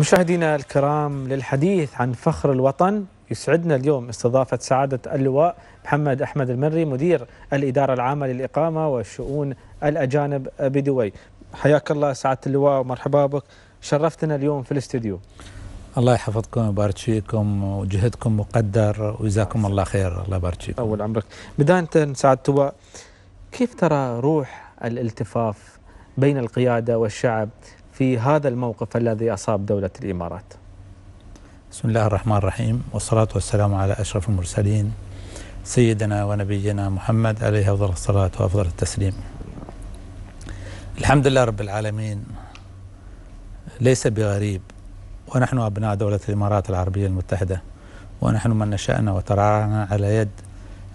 مشاهدينا الكرام للحديث عن فخر الوطن يسعدنا اليوم استضافة سعادة اللواء محمد أحمد المري مدير الإدارة العامة للإقامة وشؤون الأجانب بدبي حياك الله سعادة اللواء ومرحبا بك شرفتنا اليوم في الاستديو الله يحفظكم ويبارك فيكم وجهدكم مقدر وجزاكم الله خير الله يبارك فيكم أول عمرك بداية سعادة اللواء كيف ترى روح الالتفاف بين القيادة والشعب في هذا الموقف الذي أصاب دولة الإمارات بسم الله الرحمن الرحيم والصلاة والسلام على أشرف المرسلين سيدنا ونبينا محمد عليه أفضل الصلاة وأفضل التسليم الحمد لله رب العالمين ليس بغريب ونحن أبناء دولة الإمارات العربية المتحدة ونحن من نشأنا وترعرعنا على يد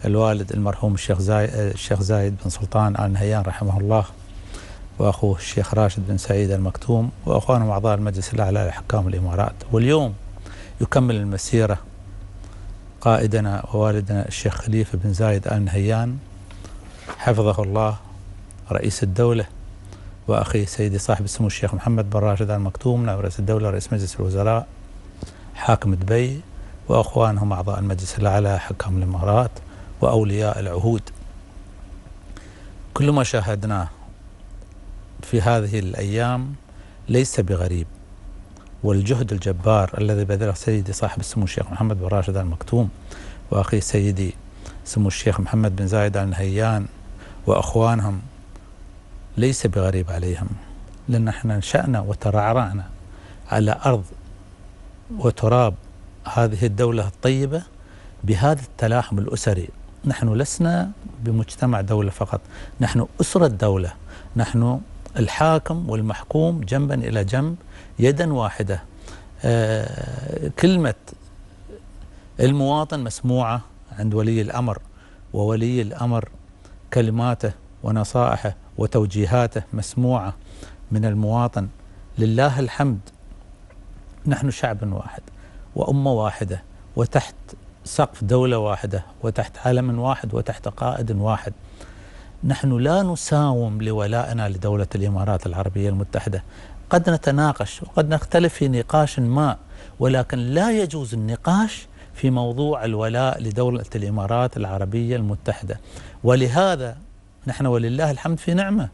الوالد المرحوم الشيخ زايد, الشيخ زايد بن سلطان آل نهيان رحمه الله واخوه الشيخ راشد بن سعيد المكتوم واخوانهم اعضاء المجلس الاعلى لحكام الامارات واليوم يكمل المسيره قائدنا ووالدنا الشيخ خليفه بن زايد ال نهيان حفظه الله رئيس الدوله واخي سيدي صاحب السمو الشيخ محمد بن راشد ال مكتوم نائب رئيس الدوله رئيس مجلس الوزراء حاكم دبي واخوانهم اعضاء المجلس الاعلى حكام الامارات واولياء العهود كل ما شاهدناه في هذه الأيام ليس بغريب والجهد الجبار الذي بذله سيدي صاحب السمو الشيخ محمد بن راشد آل مكتوم وأخي سيدي سمو الشيخ محمد بن زايد آل نهيان وأخوانهم ليس بغريب عليهم لأن احنا نشأنا وترعرعنا على أرض وتراب هذه الدولة الطيبة بهذا التلاحم الأسري نحن لسنا بمجتمع دولة فقط نحن أسرة دولة نحن الحاكم والمحكوم جنبا إلى جنب يدا واحدة آه، كلمة المواطن مسموعة عند ولي الأمر وولي الأمر كلماته ونصائحه وتوجيهاته مسموعة من المواطن لله الحمد نحن شعب واحد وأمة واحدة وتحت سقف دولة واحدة وتحت علم واحد وتحت قائد واحد نحن لا نساوم لولائنا لدولة الإمارات العربية المتحدة قد نتناقش وقد نختلف في نقاش ما ولكن لا يجوز النقاش في موضوع الولاء لدولة الإمارات العربية المتحدة ولهذا نحن ولله الحمد في نعمة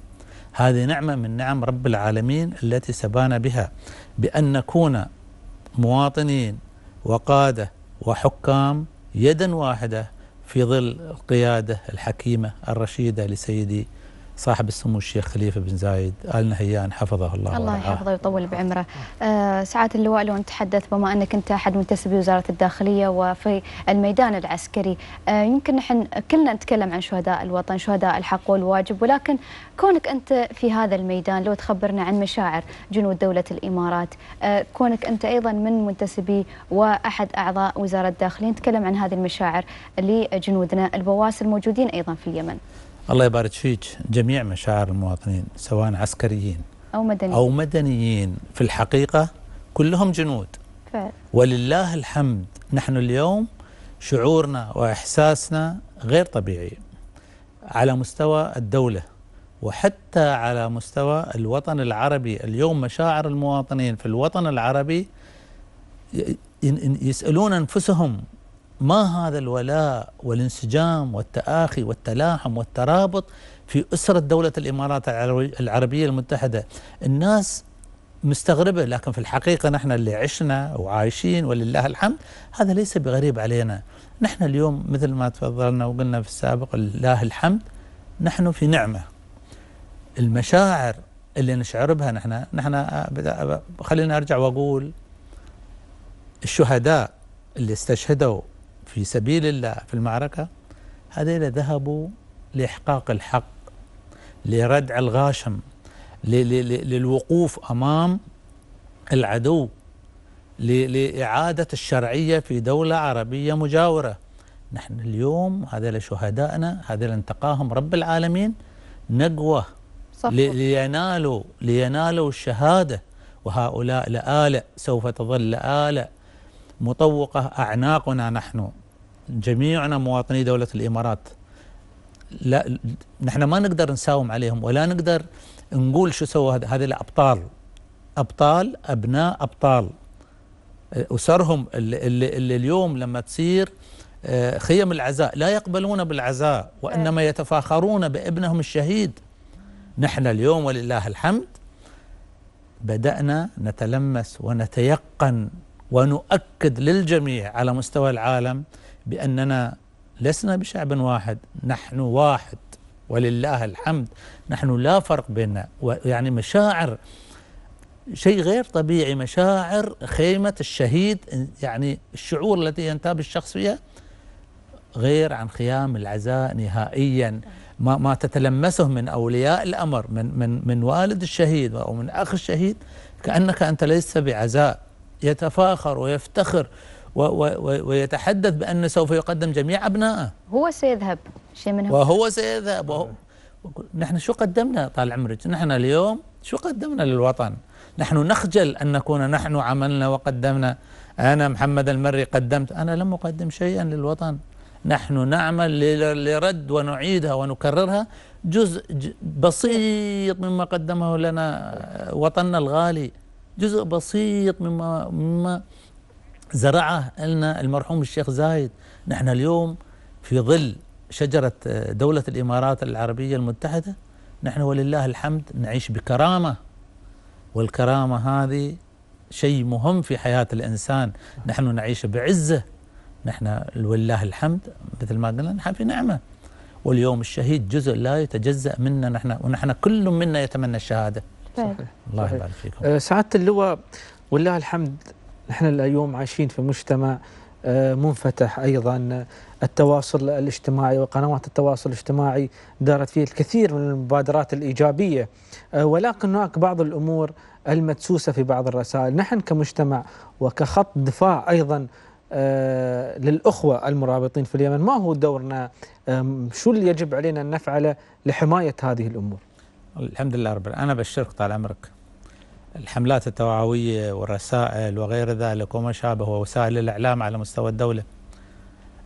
هذه نعمة من نعم رب العالمين التي سبانا بها بأن نكون مواطنين وقادة وحكام يدا واحدة في ظل القيادة الحكيمة الرشيدة لسيدي صاحب السمو الشيخ خليفه بن زايد ال نهيان حفظه الله الله يحفظه ويطول بعمره. آه سعاده اللواء لو نتحدث بما انك انت احد منتسبي وزاره الداخليه وفي الميدان العسكري آه يمكن نحن كلنا نتكلم عن شهداء الوطن، شهداء الحق والواجب ولكن كونك انت في هذا الميدان لو تخبرنا عن مشاعر جنود دوله الامارات، آه كونك انت ايضا من منتسبي واحد اعضاء وزاره الداخليه نتكلم عن هذه المشاعر لجنودنا البواسل الموجودين ايضا في اليمن. الله يبارك فيك جميع مشاعر المواطنين سواء عسكريين أو مدنيين أو مدنيين في الحقيقة كلهم جنود فعلا. ولله الحمد نحن اليوم شعورنا وإحساسنا غير طبيعي على مستوى الدولة وحتى على مستوى الوطن العربي اليوم مشاعر المواطنين في الوطن العربي يسألون أنفسهم ما هذا الولاء والانسجام والتآخي والتلاحم والترابط في أسرة دولة الإمارات العربية المتحدة الناس مستغربة لكن في الحقيقة نحن اللي عشنا وعايشين ولله الحمد هذا ليس بغريب علينا نحن اليوم مثل ما تفضلنا وقلنا في السابق لله الحمد نحن في نعمة المشاعر اللي نشعر بها نحن نحن خلينا ارجع واقول الشهداء اللي استشهدوا في سبيل الله في المعركة هذين ذهبوا لإحقاق الحق لردع الغاشم للوقوف أمام العدو لإعادة الشرعية في دولة عربية مجاورة نحن اليوم هذول شهدائنا هذول انتقاهم رب العالمين نقوة لينالوا لينالوا الشهادة وهؤلاء لآلة سوف تظل آلة مطوقة أعناقنا نحن جميعنا مواطني دولة الإمارات لا نحن ما نقدر نساوم عليهم ولا نقدر نقول شو سووا هذه الأبطال أبطال أبناء أبطال أسرهم أه، اللي, اللي اليوم لما تصير أه، خيم العزاء لا يقبلون بالعزاء وإنما يتفاخرون بابنهم الشهيد نحن اليوم ولله الحمد بدأنا نتلمس ونتيقن ونؤكد للجميع على مستوى العالم بأننا لسنا بشعب واحد نحن واحد ولله الحمد نحن لا فرق بيننا يعني مشاعر شيء غير طبيعي مشاعر خيمة الشهيد يعني الشعور التي ينتاب الشخص فيها غير عن خيام العزاء نهائيا ما, ما تتلمسه من أولياء الأمر من, من, من والد الشهيد أو من أخ الشهيد كأنك أنت ليس بعزاء يتفاخر ويفتخر ويتحدث بأنه سوف يقدم جميع أبنائه هو سيذهب شيء منهم وهو سيذهب وهو نحن شو قدمنا طال عمرك نحن اليوم شو قدمنا للوطن نحن نخجل أن نكون نحن عملنا وقدمنا أنا محمد المري قدمت أنا لم أقدم شيئا للوطن نحن نعمل لرد ونعيدها ونكررها جزء بسيط مما قدمه لنا وطننا الغالي جزء بسيط مما مما زرعه لنا المرحوم الشيخ زايد نحن اليوم في ظل شجرة آه، دولة الإمارات العربية المتحدة نحن ولله الحمد نعيش بكرامة والكرامة هذه شيء مهم في حياة الإنسان نحن نعيش بعزة نحن ولله الحمد مثل ما قلنا نحن في نعمة واليوم الشهيد جزء لا يتجزأ منا نحن ونحن كل منا يتمنى الشهادة صحيح. طيب. الله يبارك فيكم آه، سعادة اللواء ولله الحمد نحن اليوم عايشين في مجتمع آه، منفتح ايضا التواصل الاجتماعي وقنوات التواصل الاجتماعي دارت فيه الكثير من المبادرات الايجابيه آه، ولكن هناك بعض الامور المدسوسه في بعض الرسائل، نحن كمجتمع وكخط دفاع ايضا آه، للاخوه المرابطين في اليمن، ما هو دورنا؟ شو اللي يجب علينا ان نفعله لحمايه هذه الامور؟ الحمد لله رب انا بشرك طال عمرك الحملات التوعوية والرسائل وغير ذلك وما شابه ووسائل الإعلام على مستوى الدولة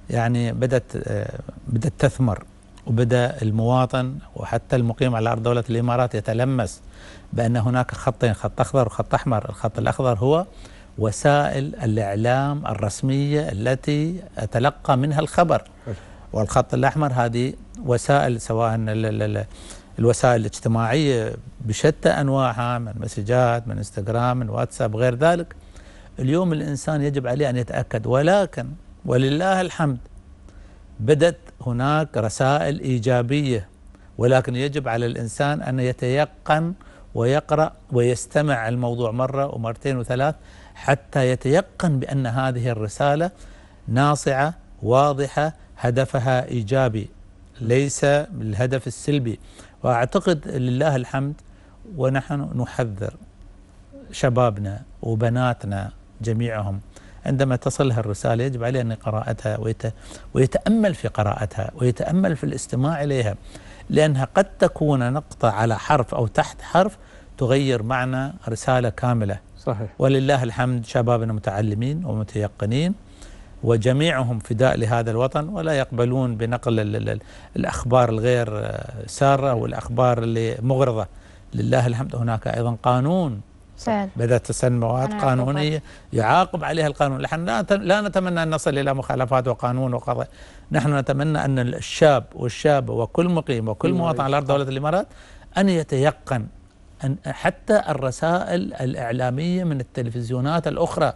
يعني بدأت آه، بدأت تثمر وبدا المواطن وحتى المقيم على ارض دوله الامارات يتلمس بان هناك خطين خط اخضر وخط احمر، الخط الاخضر هو وسائل الاعلام الرسميه التي اتلقى منها الخبر. والخط الاحمر هذه وسائل سواء الوسائل الاجتماعية بشتى أنواعها من مسجات من انستغرام من واتساب غير ذلك اليوم الإنسان يجب عليه أن يتأكد ولكن ولله الحمد بدت هناك رسائل إيجابية ولكن يجب على الإنسان أن يتيقن ويقرأ ويستمع الموضوع مرة ومرتين وثلاث حتى يتيقن بأن هذه الرسالة ناصعة واضحة هدفها إيجابي ليس الهدف السلبي وأعتقد لله الحمد ونحن نحذر شبابنا وبناتنا جميعهم عندما تصلها الرسالة يجب عليه أن قراءتها ويتأمل في قراءتها ويتأمل في الاستماع إليها لأنها قد تكون نقطة على حرف أو تحت حرف تغير معنى رسالة كاملة صحيح ولله الحمد شبابنا متعلمين ومتيقنين وجميعهم فداء لهذا الوطن ولا يقبلون بنقل الأخبار الغير آه، سارة والأخبار اللي مغرضة لله الحمد هناك أيضا قانون فعلا. بدأت تسموات قانونية يعاقب عليها القانون نحن لا نتمنى أن نصل إلى مخالفات وقانون وقضاء نحن نتمنى أن الشاب والشابة وكل مقيم وكل مواطن على أرض دولة الإمارات أن يتيقن أن حتى الرسائل الإعلامية من التلفزيونات الأخرى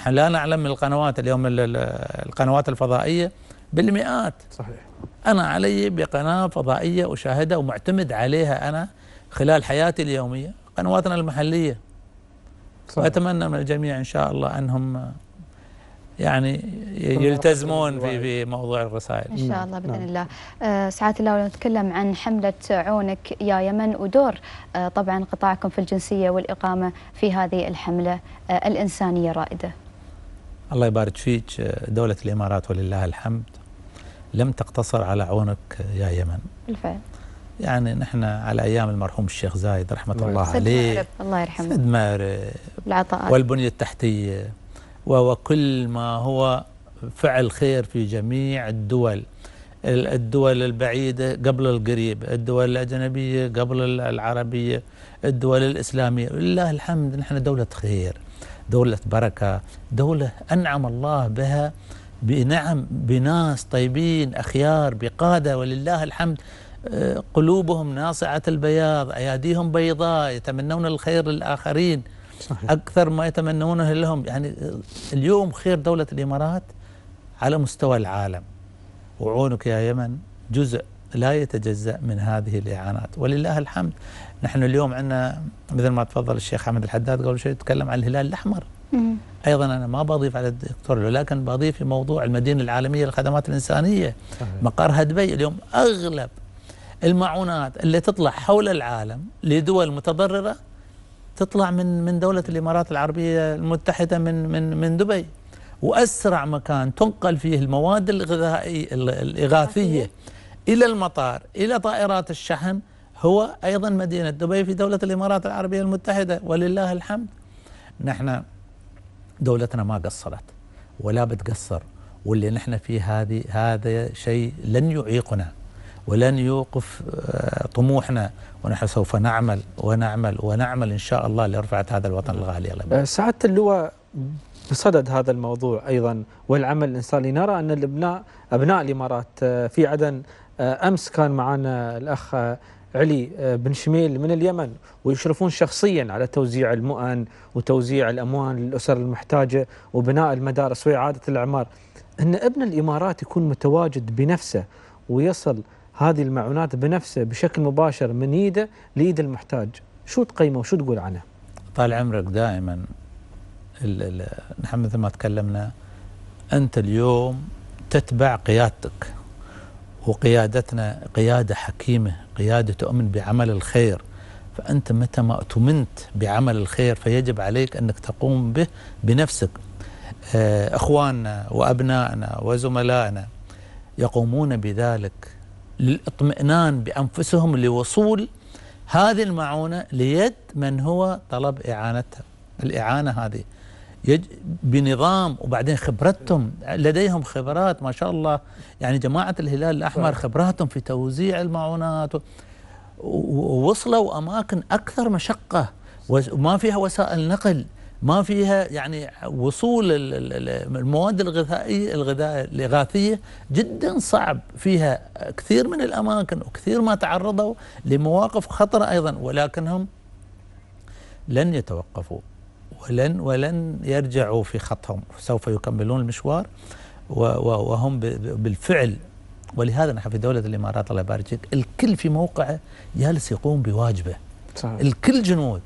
نحن لا نعلم من القنوات اليوم القنوات الفضائية بالمئات صحيح أنا علي بقناة فضائية أشاهدها ومعتمد عليها أنا خلال حياتي اليومية قنواتنا المحلية صحيح. وأتمنى من الجميع إن شاء الله أنهم يعني يلتزمون في في موضوع الرسائل ان شاء الله نعم. باذن الله آه، سعاده الله لو نتكلم عن حمله عونك يا يمن ودور آه، طبعا قطاعكم في الجنسيه والاقامه في هذه الحمله آه، الانسانيه الرائده الله يبارك فيك دولة الإمارات ولله الحمد لم تقتصر على عونك يا يمن بالفعل يعني نحن على أيام المرحوم الشيخ زايد رحمة الله عليه الله يرحمه سد مارب العطاءات والبنية التحتية وكل ما هو فعل خير في جميع الدول الدول البعيدة قبل القريب الدول الأجنبية قبل العربية الدول الإسلامية لله الحمد نحن دولة خير دولة بركة دولة أنعم الله بها بنعم بناس طيبين أخيار بقادة ولله الحمد آه، قلوبهم ناصعة البياض أياديهم بيضاء يتمنون الخير للآخرين صحيح. أكثر ما يتمنونه لهم يعني اليوم خير دولة الإمارات على مستوى العالم وعونك يا يمن جزء لا يتجزأ من هذه الإعانات ولله الحمد نحن اليوم عندنا مثل ما تفضل الشيخ حمد الحداد قبل شوي تكلم عن الهلال الأحمر ايضا انا ما بضيف على الدكتور لكن بضيف في موضوع المدينه العالميه للخدمات الانسانيه مقرها دبي اليوم اغلب المعونات اللي تطلع حول العالم لدول متضرره تطلع من من دوله الامارات العربيه المتحده من من من دبي واسرع مكان تنقل فيه المواد الغذائيه الاغاثيه إلى المطار إلى طائرات الشحن هو أيضا مدينة دبي في دولة الإمارات العربية المتحدة ولله الحمد نحن دولتنا ما قصرت ولا بتقصر واللي نحن فيه هذه هذا شيء لن يعيقنا ولن يوقف آه، طموحنا ونحن سوف نعمل ونعمل ونعمل إن شاء الله لرفعة هذا الوطن الغالي الله آه، سعادة اللواء بصدد هذا الموضوع أيضا والعمل الإنساني نرى أن الأبناء أبناء الإمارات آه، في عدن آه، أمس كان معنا الأخ علي آه، بن شميل من اليمن ويشرفون شخصيا على توزيع المؤن وتوزيع الأموال للأسر المحتاجة وبناء المدارس وإعادة الأعمار أن ابن الإمارات يكون متواجد بنفسه ويصل هذه المعونات بنفسه بشكل مباشر من يده ليد المحتاج شو تقيمه وشو تقول عنه طال عمرك دائما نحن مثل ما تكلمنا أنت اليوم تتبع قيادتك وقيادتنا قيادة حكيمة قيادة تؤمن بعمل الخير فأنت متى ما أتمنت بعمل الخير فيجب عليك أنك تقوم به بنفسك آه، أخواننا وأبنائنا وزملائنا يقومون بذلك للاطمئنان بأنفسهم لوصول هذه المعونة ليد من هو طلب إعانتها الإعانة هذه يج... بنظام وبعدين خبرتهم لديهم خبرات ما شاء الله يعني جماعة الهلال الأحمر خبراتهم في توزيع المعونات و... ووصلوا أماكن أكثر مشقة وما فيها وسائل نقل ما فيها يعني وصول المواد الغذائية الغذاء الإغاثية جدا صعب فيها كثير من الأماكن وكثير ما تعرضوا لمواقف خطرة أيضا ولكنهم لن يتوقفوا ولن ولن يرجعوا في خطهم سوف يكملون المشوار وهم بالفعل ولهذا نحن في دولة الإمارات الله يبارك فيك الكل في موقعه جالس يقوم بواجبه صحيح. الكل جنود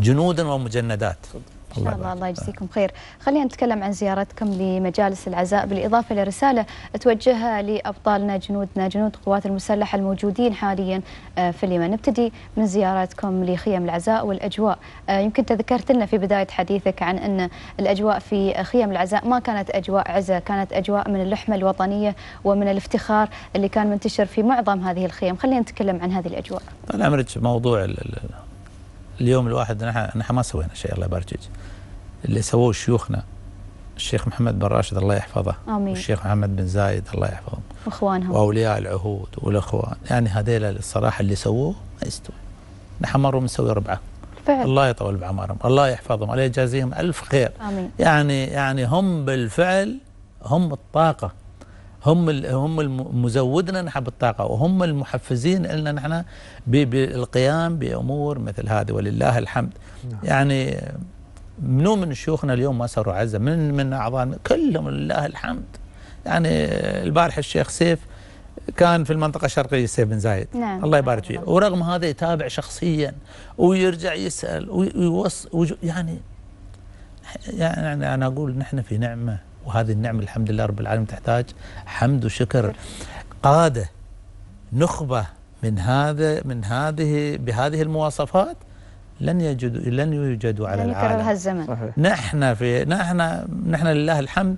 جنودا ومجندات صحيح. إن شاء الله الله يجزيكم خير خلينا نتكلم عن زيارتكم لمجالس العزاء بالإضافة لرسالة توجهها لأبطالنا جنودنا جنود القوات المسلحة الموجودين حاليا آه، في اليمن نبتدي من زياراتكم لخيم العزاء والأجواء آه، يمكن تذكرت لنا في بداية حديثك عن أن الأجواء في خيم العزاء ما كانت أجواء عزاء كانت أجواء من اللحمة الوطنية ومن الافتخار اللي كان منتشر في معظم هذه الخيم خلينا نتكلم عن هذه الأجواء طال عمرك موضوع اليوم الواحد نحن ما سوينا شيء الله يبارك فيك اللي سووه شيوخنا الشيخ محمد بن راشد الله يحفظه آمين. والشيخ محمد بن زايد الله يحفظهم واخوانهم واولياء العهود والاخوان يعني هذيل الصراحه اللي سووه ما يستوي نحن مروا بنسوي ربعه فعل. الله يطول بعمرهم الله يحفظهم الله يجازيهم الف خير آمين. يعني يعني هم بالفعل هم الطاقه هم هم المزودنا نحن بالطاقه وهم المحفزين لنا نحن بالقيام بامور مثل هذه ولله الحمد نعم. يعني منو من شيوخنا اليوم ما صاروا عزه من من أعضاء كلهم لله الحمد يعني البارح الشيخ سيف كان في المنطقه الشرقيه سيف بن زايد نعم. الله يبارك فيه ورغم هذا يتابع شخصيا ويرجع يسال ويوص يعني يعني انا اقول نحن في نعمه وهذه النعمة الحمد لله رب العالمين تحتاج حمد وشكر قادة نخبة من هذا من هذه بهذه المواصفات لن يجدوا لن يوجدوا على لن العالم الزمن. نحن في نحن نحن لله الحمد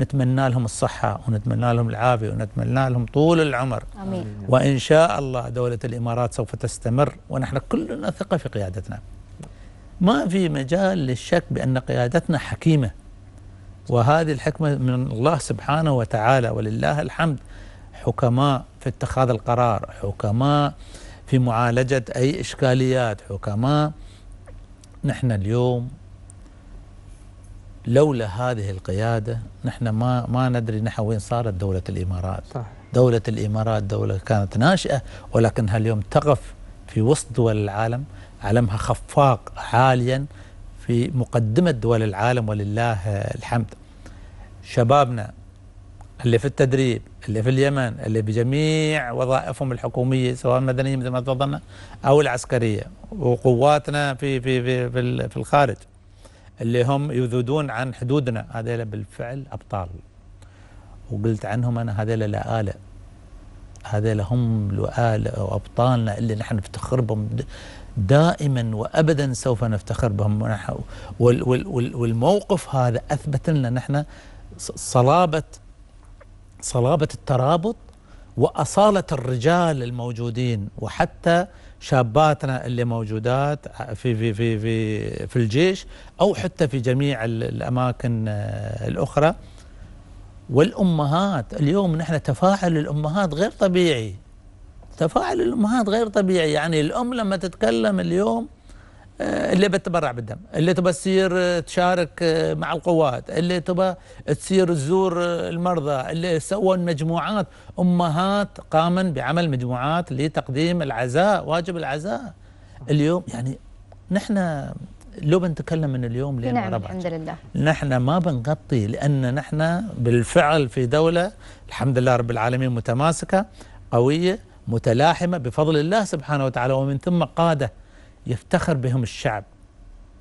نتمنى لهم الصحة ونتمنى لهم العافية ونتمنى لهم طول العمر أمين. وإن شاء الله دولة الإمارات سوف تستمر ونحن كلنا ثقة في قيادتنا ما في مجال للشك بأن قيادتنا حكيمة وهذه الحكمة من الله سبحانه وتعالى ولله الحمد حكماء في اتخاذ القرار حكماء في معالجة أي إشكاليات حكماء نحن اليوم لولا هذه القيادة نحن ما ما ندري نحن وين صارت دولة الإمارات صح. دولة الإمارات دولة كانت ناشئة ولكنها اليوم تقف في وسط دول العالم علمها خفاق عاليا في مقدمة دول العالم ولله الحمد شبابنا اللي في التدريب اللي في اليمن اللي بجميع وظائفهم الحكومية سواء مدنية مثل ما تفضلنا أو العسكرية وقواتنا في, في, في, في, في الخارج اللي هم يذودون عن حدودنا هذيلا بالفعل أبطال وقلت عنهم أنا هذيلا لا آلة هذيلا هم لآلة وأبطالنا اللي نحن نفتخر بهم دائما وابدا سوف نفتخر بهم والموقف هذا اثبت لنا نحن صلابه صلابه الترابط واصاله الرجال الموجودين وحتى شاباتنا اللي موجودات في في في في في الجيش او حتى في جميع الاماكن آه، الاخرى والامهات اليوم نحن تفاعل الامهات غير طبيعي تفاعل الامهات غير طبيعي يعني الام لما تتكلم اليوم آه، اللي بتبرع بالدم اللي تبى تصير آه، تشارك آه، مع القوات اللي تبى تصير تزور المرضى اللي سووا مجموعات امهات قامن بعمل مجموعات لتقديم العزاء واجب العزاء اليوم يعني نحن لو بنتكلم من اليوم لين نعم الحمد لله نحن ما بنغطي لان نحن بالفعل في دوله الحمد لله رب العالمين متماسكه قويه متلاحمة بفضل الله سبحانه وتعالى ومن ثم قادة يفتخر بهم الشعب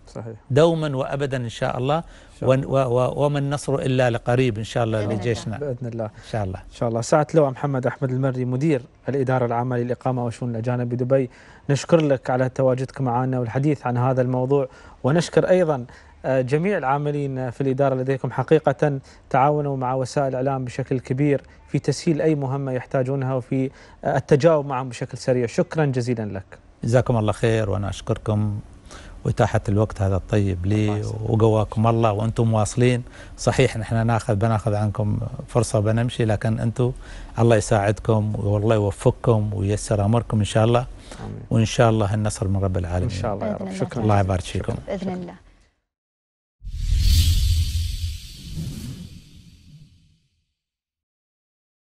صحيح دوما وابدا ان شاء الله وما النصر الا لقريب ان شاء الله لجيشنا باذن الله ان شاء الله ان شاء الله ساعة لو محمد احمد المري مدير الاداره العامه للاقامه وشؤون الاجانب بدبي نشكر لك على تواجدك معنا والحديث عن هذا الموضوع ونشكر ايضا آه، جميع العاملين في الإدارة لديكم حقيقة تعاونوا مع وسائل الإعلام بشكل كبير في تسهيل أي مهمة يحتاجونها وفي آه، التجاوب معهم بشكل سريع شكرا جزيلا لك جزاكم الله خير وأنا أشكركم وإتاحة الوقت هذا الطيب لي وقواكم الله وأنتم مواصلين صحيح نحن ناخذ بناخذ عنكم فرصة بنمشي لكن أنتم الله يساعدكم والله يوفقكم وييسر أمركم إن شاء الله آمين. وإن شاء الله النصر من رب العالمين إن شاء الله يا رب شكرا الله يبارك فيكم بإذن الله